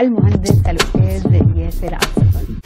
المهندس الأستاذ ياسر عبد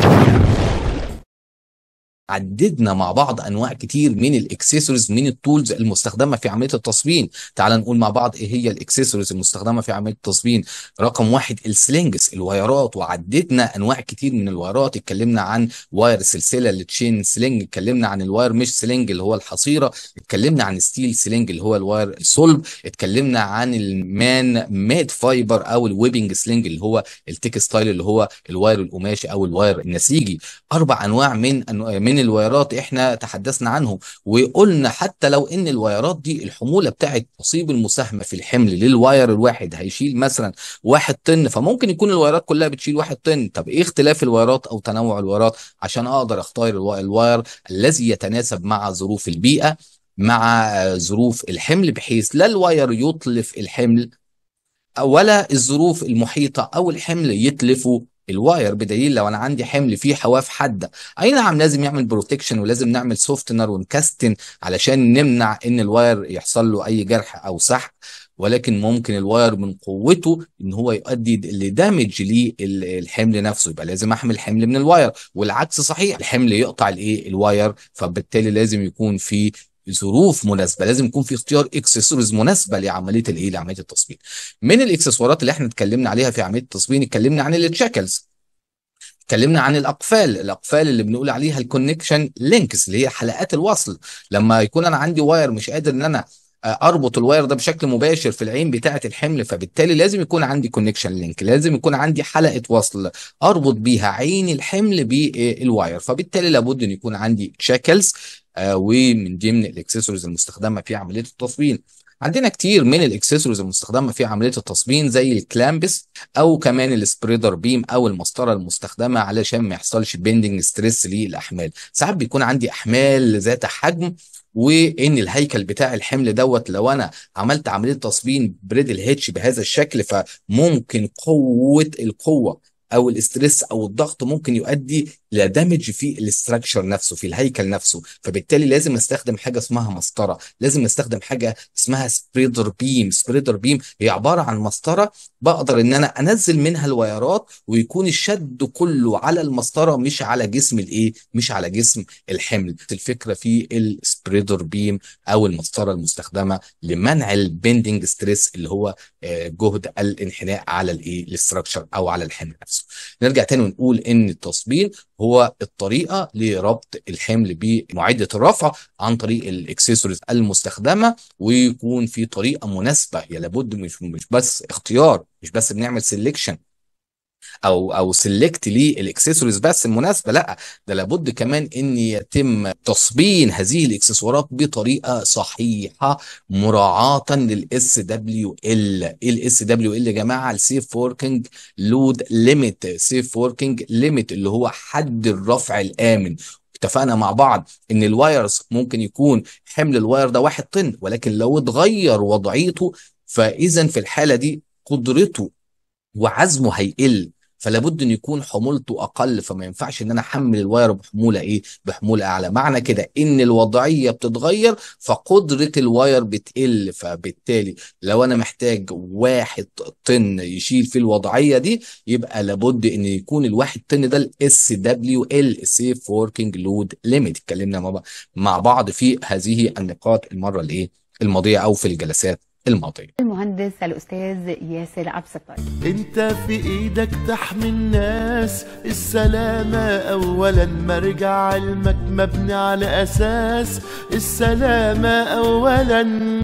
عددنا مع بعض انواع كتير من الاكسسوارز من التولز المستخدمه في عمليه التصميم تعال نقول مع بعض ايه هي الاكسسوارز المستخدمه في عمليه التصميم رقم واحد السلينجز الوايرات وعددنا انواع كتير من الوايرات اتكلمنا عن واير سلسله التشين سلينج اتكلمنا عن الواير مش سلينج اللي هو الحصيره اتكلمنا عن ستيل سلينج اللي هو الواير صلب اتكلمنا عن المان ميد فايبر او الويبنج سلينج اللي هو التكستايل اللي هو الواير القماشي او الواير النسيجي اربع انواع من من الوايرات احنا تحدثنا عنه وقلنا حتى لو ان الوايرات دي الحموله بتاعت نصيب المساهمه في الحمل للواير الواحد هيشيل مثلا واحد طن فممكن يكون الوايرات كلها بتشيل واحد طن طب ايه اختلاف الوايرات او تنوع الوايرات عشان اقدر اختار الواير الذي يتناسب مع ظروف البيئه مع ظروف الحمل بحيث لا الواير يطلف الحمل ولا الظروف المحيطه او الحمل يتلفه الواير بدليل لو انا عندي حمل فيه حواف حاده اي نعم لازم يعمل بروتكشن ولازم نعمل سوفتنر ونكستن علشان نمنع ان الواير يحصل له اي جرح او سحب ولكن ممكن الواير من قوته ان هو يؤدي لدامج للحمل نفسه يبقى لازم احمل حمل من الواير والعكس صحيح الحمل يقطع الايه الواير فبالتالي لازم يكون في ظروف مناسبه لازم يكون في اختيار اكسسوارز مناسبه لعمليه الايه لعمليه التصميم من الاكسسوارات اللي احنا اتكلمنا عليها في عمليه التصميم اتكلمنا عن التشاكلز اتكلمنا عن الاقفال الاقفال اللي بنقول عليها الكونكشن لينكس اللي هي حلقات الوصل لما يكون انا عندي واير مش قادر ان انا اربط الواير ده بشكل مباشر في العين بتاعه الحمل فبالتالي لازم يكون عندي كونكشن لينك لازم يكون عندي حلقه وصل اربط بيها عين الحمل بالواير فبالتالي لابد ان يكون عندي شاكلز آه، ومن ضمن الاكسسوارز المستخدمه في عمليه التصوير عندنا كتير من الاكسسوارز المستخدمه في عمليه التصبين زي الكلامبس او كمان السبريدر بيم او المسطره المستخدمه علشان ما يحصلش بيندنج ستريس للاحمال ساعات بيكون عندي احمال ذات حجم وان الهيكل بتاع الحمل دوت لو انا عملت عمليه تصبين بريد الهيتش بهذا الشكل فممكن قوه القوه او الاسترس او الضغط ممكن يؤدي الى دامج في الاستراكشر نفسه في الهيكل نفسه فبالتالي لازم نستخدم حاجه اسمها مسطره لازم نستخدم حاجه اسمها سبريدر بيم سبريدر بيم هي عباره عن مسطره بقدر ان انا انزل منها الويرات ويكون الشد كله على المسطره مش على جسم الايه مش على جسم الحمل الفكره في السبريدر بيم او المسطره المستخدمه لمنع البندنج ستريس اللي هو آه، جهد الانحناء على الايه الاستراكشر او على الحمل نفسه نرجع تاني ونقول ان التصبيل هو الطريقه لربط الحمل بمعده الرفع عن طريق الاكسسوارز المستخدمه ويكون في طريقه مناسبه يا لابد مش مش بس اختيار مش بس بنعمل سيلكشن او او سيلكت للاكسسوارز بس المناسبه لا ده لابد كمان ان يتم تصبين هذه الاكسسوارات بطريقه صحيحه مراعاه للاس إيه دبليو ال ايه الاس دبليو ال يا جماعه السيف وركينج لود ليميت سيف وركينج ليميت اللي هو حد الرفع الامن اتفقنا مع بعض ان الوايرز ممكن يكون حمل الواير ده واحد طن ولكن لو اتغير وضعيته فاذا في الحاله دي قدرته وعزمه هيقل فلا بد ان يكون حمولته اقل فما ينفعش ان انا احمل الواير بحموله ايه بحموله اعلى معنى كده ان الوضعيه بتتغير فقدره الواير بتقل فبالتالي لو انا محتاج واحد طن يشيل في الوضعيه دي يبقى لابد ان يكون الواحد طن ده الاس دبليو ال سيف وركينج لود ليميت اتكلمنا مع بعض في هذه النقاط المره الايه الماضيه او في الجلسات الماضي المهندس الأستاذ ياسر عبد الستار أنت في إيدك تحمي الناس السلامة أولا مرجع علمك مبني على أساس السلامة أولا